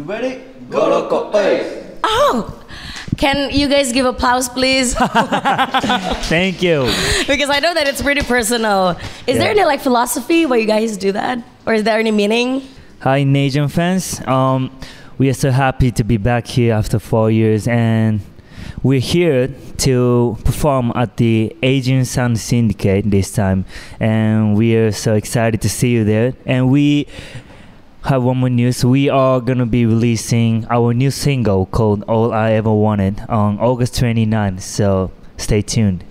You ready? Go loco, please. Oh. Can you guys give applause, please? Thank you. because I know that it's pretty personal. Is yeah. there any like philosophy why you guys do that, or is there any meaning? Hi, Nation fans. Um, we are so happy to be back here after four years, and we're here to perform at the Asian Sound Syndicate this time, and we are so excited to see you there. And we have one more news. We are gonna be releasing our new single called "All I Ever Wanted" on August 29th. So stay tuned.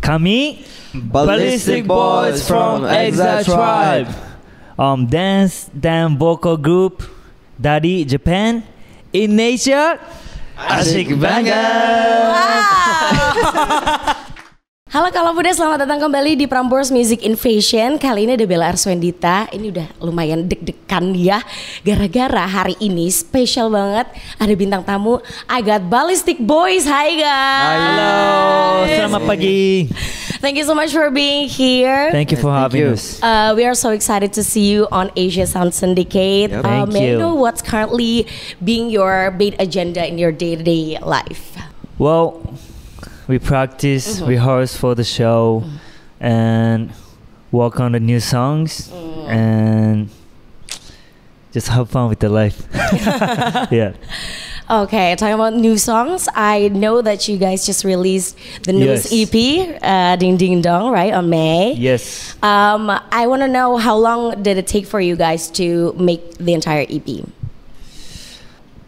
Kami, Ballistic, Ballistic Boys from Exile Tribe, um, dance dan vocal group dari Japan, in Indonesia, Asik banget. Wow. Halo kalau muda, selamat datang kembali di Prambors Music Invasion. Kali ini ada Bella Arswendita. Ini udah lumayan deg-degan ya. Gara-gara hari ini spesial banget ada bintang tamu I Got Ballistic Boys. Hai guys. Halo, selamat pagi. Thank you so much for being here. Thank you for yes, having you. us. Uh, we are so excited to see you on Asia Sound Syndicate. Yep. Uh, may you. I know what's currently being your main agenda in your day-to-day -day life? Well, we practice, mm-hmm. rehearse for the show, mm. and work on the new songs mm. and just have fun with the life. yeah. Okay, talking about new songs, I know that you guys just released the newest yes. EP, uh, Ding Ding Dong, right, on May. Yes. Um, I want to know how long did it take for you guys to make the entire EP?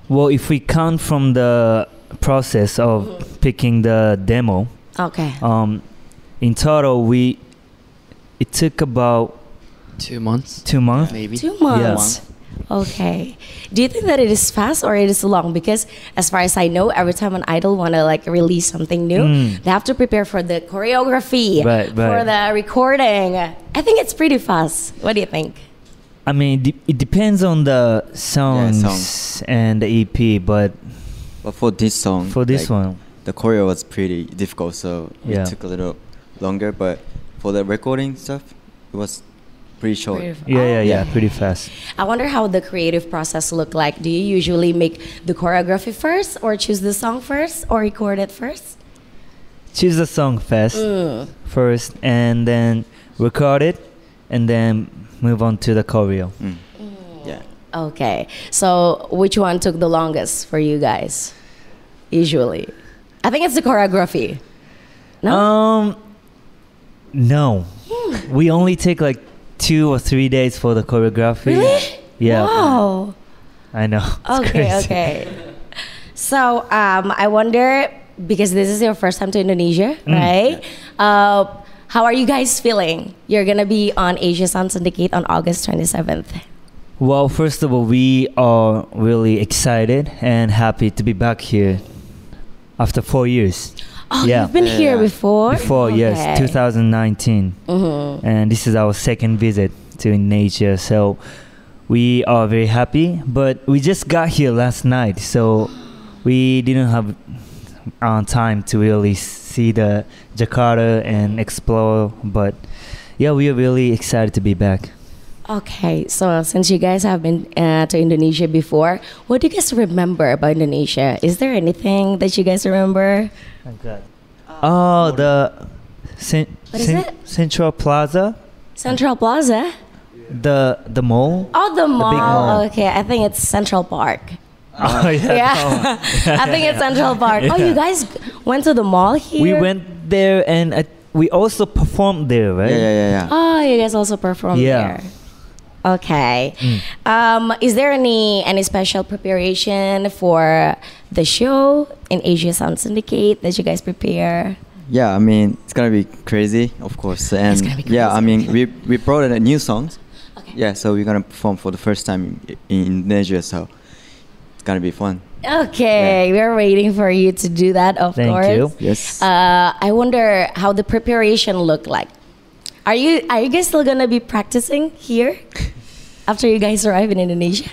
Well, if we count from the process of mm-hmm. picking the demo. Okay. Um, in total, we it took about two months. Two months, maybe. Two months. Yeah. Okay. Do you think that it is fast or it is long? Because as far as I know, every time an idol wanna like release something new, mm. they have to prepare for the choreography, right, right. for the recording. I think it's pretty fast. What do you think? I mean, it, de- it depends on the songs, yeah, songs. and the EP, but but for this song, for this like, one, the choreo was pretty difficult, so yeah. it took a little longer. But for the recording stuff, it was pretty short. Pretty yeah, yeah, yeah, yeah, oh. pretty fast. I wonder how the creative process looked like. Do you usually make the choreography first, or choose the song first, or record it first? Choose the song first, mm. first, and then record it, and then move on to the choreo. Mm. mm. Yeah. Okay. So, which one took the longest for you guys? usually. I think it's the choreography. No. Um, no. Hmm. We only take like two or three days for the choreography. Really? Yeah. Wow. I know. It's okay. Crazy. Okay. So um, I wonder because this is your first time to Indonesia, mm. right? Uh, how are you guys feeling? You're gonna be on Asia Sound Syndicate on August 27th. Well, first of all, we are really excited and happy to be back here after four years. Oh, yeah. you've been yeah. here before? Before, okay. yes, 2019. Mm-hmm. And this is our second visit to nature. So we are very happy, but we just got here last night. So we didn't have on time to really see the Jakarta and explore. But yeah, we are really excited to be back. Okay, so since you guys have been uh, to Indonesia before, what do you guys remember about Indonesia? Is there anything that you guys remember? Oh, God. oh the cen- cen- Central Plaza. Central Plaza. The the mall. Oh, the mall. The mall. Okay, I think it's Central Park. Oh yeah. yeah. I think it's Central Park. Yeah. Oh, you guys went to the mall here. We went there and uh, we also performed there, right? Yeah, yeah, yeah. yeah. Oh, you guys also performed yeah. there. Okay. Mm. Um, is there any any special preparation for the show in Asia Sound Syndicate that you guys prepare? Yeah, I mean it's gonna be crazy, of course, and yeah, I mean we we brought in a new songs. Okay. Yeah, so we're gonna perform for the first time in, in Indonesia, so it's gonna be fun. Okay, yeah. we're waiting for you to do that, of Thank course. Thank you. Yes. Uh, I wonder how the preparation looked like. Are you are you guys still gonna be practicing here? after you guys arrive in Indonesia?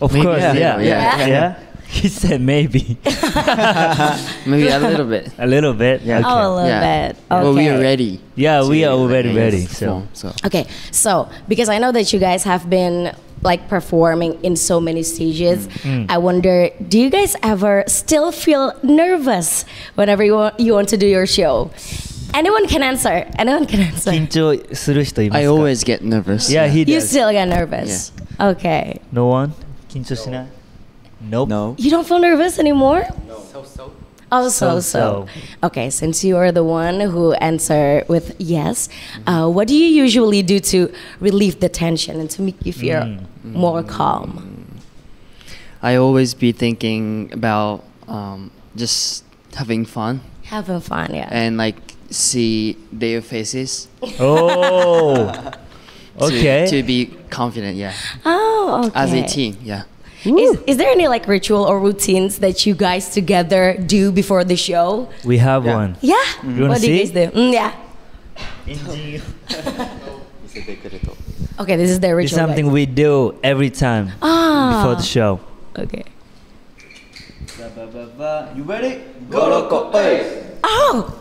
Of maybe, course, yeah yeah, yeah, yeah, yeah. He said maybe. maybe a little bit. A little bit. Yeah. Okay. Oh, a little yeah. bit. Okay. Well, we are ready. Yeah, we are already ready. So. so. Okay, so because I know that you guys have been like performing in so many stages. Mm. I wonder, do you guys ever still feel nervous whenever you want, you want to do your show? Anyone can answer. Anyone can answer. 緊張する人いますか I always get nervous. Yeah, he does. You still get nervous. Okay. No one? 緊張しない Nope. No. You don't feel nervous anymore? No. So so. Oh, so, so Okay, since you are the one who answer with yes, uh, what do you usually do to relieve the tension and to make you feel mm. more calm? I always be thinking about um, just having fun. Having fun, yeah. And like see their faces. Oh. okay. To, to, be confident, yeah. Oh, okay. As a team, yeah. Is, is there any like ritual or routines that you guys together do before the show? We have yeah. one. Yeah. Mm. You what see? do you guys do? Mm, yeah. okay, this is the ritual. It's something guys. we do every time ah. before the ah. show. Okay. You ready? Go loco, Oh.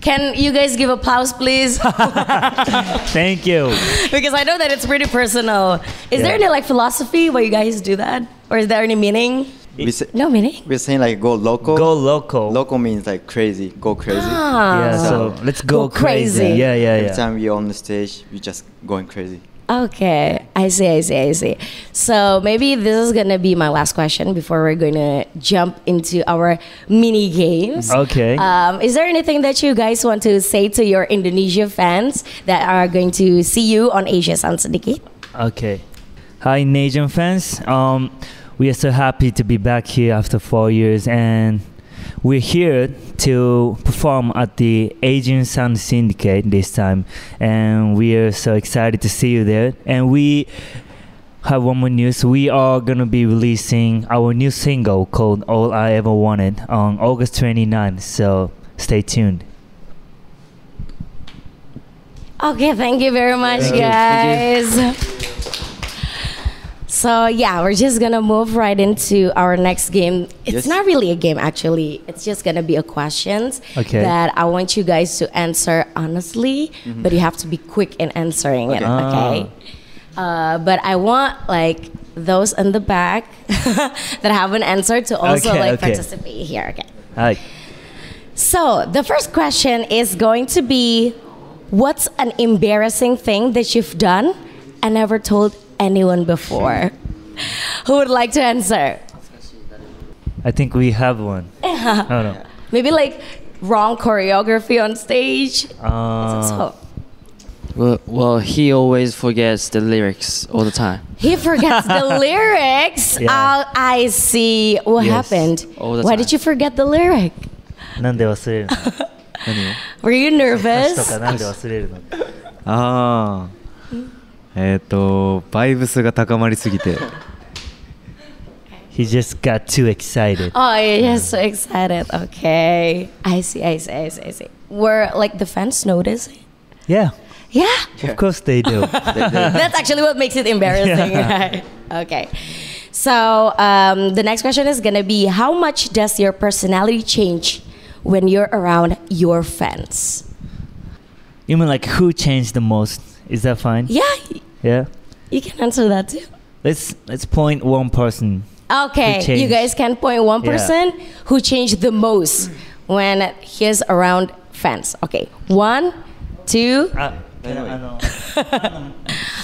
Can you guys give applause, please? Thank you. because I know that it's pretty personal. Is yeah. there any like philosophy why you guys do that, or is there any meaning? Say, no meaning. We're saying like go local. Go local. Local means like crazy. Go crazy. Ah. Yeah. So, so let's go, go crazy. crazy. Yeah, yeah, yeah. Every time we're on the stage, we're just going crazy. Okay, I see, I see, I see. So maybe this is gonna be my last question before we're gonna jump into our mini games. Okay. Um, is there anything that you guys want to say to your Indonesia fans that are going to see you on Asia Sedikit? Okay. Hi, Asian fans. Um, we are so happy to be back here after four years, and we're here to perform at the Asian Sound Syndicate this time, and we are so excited to see you there. And we have one more news. We are gonna be releasing our new single called "All I Ever Wanted" on August 29th. So stay tuned. Okay, thank you very much, guys. So yeah, we're just gonna move right into our next game. It's yes. not really a game actually. It's just gonna be a questions okay. that I want you guys to answer honestly, mm-hmm. but you have to be quick in answering okay. it. Okay. Ah. Uh, but I want like those in the back that haven't answered to also okay, like participate here. Okay. Hi. So the first question is going to be, what's an embarrassing thing that you've done and never told anyone before? Who would like to answer? I think we have one. I don't know. Maybe like wrong choreography on stage. Uh, well, well, he always forgets the lyrics all the time. He forgets the lyrics. Yeah. I see. What yes, happened? Why time. did you forget the lyric? Were you nervous? えっ、ー、とバイブスが高まりすぎて He just got too excited. Oh, yeah, so excited. Okay. I see, I see, I see, I see. Were like the fans noticing? Yeah. Yeah. Of course they do. That's actually what makes it embarrassing, yeah. Okay. So um, the next question is gonna be: How much does your personality change when you're around your fans? You mean like who changed the most? Is that fine? Yeah, yeah. You can answer that too. Let's let's point one person. Okay, you guys can point one person yeah. who changed the most when he's around fans. Okay, one, two. Uh,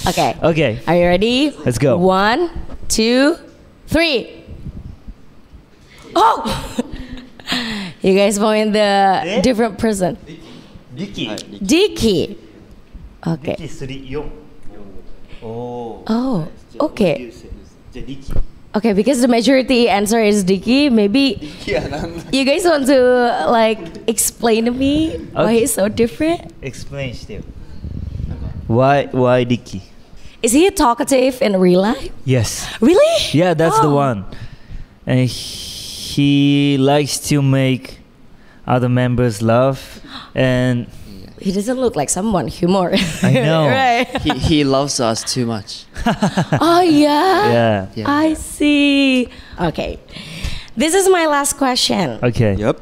okay. Okay. Are you ready? Let's go. One, two, three. Oh! you guys point the eh? different person. Diki. Diki. Okay. Oh. Oh. Okay. Okay, because the majority answer is Diki, maybe you guys want to like explain to me okay. why he's so different? Explain, Steve. Why why Diki? Is he talkative in real life? Yes. Really? Yeah, that's oh. the one. And he likes to make other members laugh and he doesn't look like someone humor. I know. right. He, he loves us too much. oh yeah? yeah. Yeah. I see. Okay. This is my last question. Okay. Yep.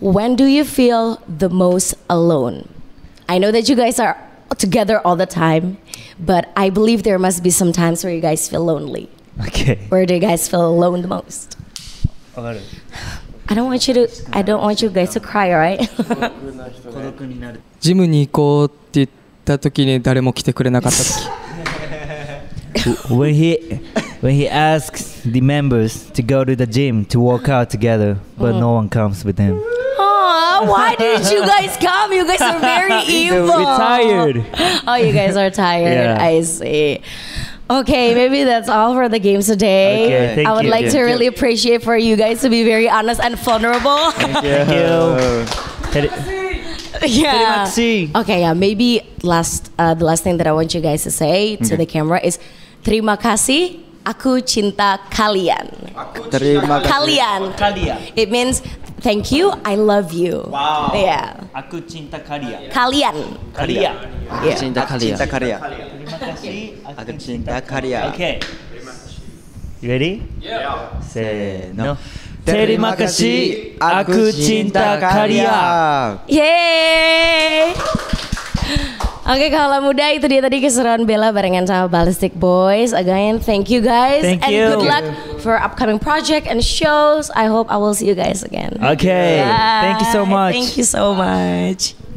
When do you feel the most alone? I know that you guys are together all the time, but I believe there must be some times where you guys feel lonely. Okay. Where do you guys feel alone the most? I don't want you to I don't want you guys to cry, right? ジムに行こうって言った時に誰も来てくれなかった時。when he when he asks the members to go to the gym to work out together, but no one comes with him. why didn't you guys come? You guys are very evil. We're tired. Oh, you guys are tired. Yeah. I see. Okay, maybe that's all for the games today. Okay, I would you. like thank to you. really appreciate for you guys to be very honest and vulnerable. Thank you. thank you. Yeah. Okay, yeah. Maybe last uh, the last thing that I want you guys to say okay. to the camera is terima kasih aku cinta kalian. Aku terima cinta kalian. Kalian. It means thank you, I love you. Wow. Yeah. Aku cinta kalian. Kalian. Kalian. Yeah. cinta kalian. Aku cinta kalian. Aku cinta Karya. Okay. You ready? Yeah. Say no. Terima kasih, aku cinta karya. Yeay! Oke, okay, kalau muda itu dia tadi keseruan Bella barengan sama Ballistic Boys. Again, thank you guys thank and you. good luck for upcoming project and shows. I hope I will see you guys again. Okay, thank you so much. Thank you so much.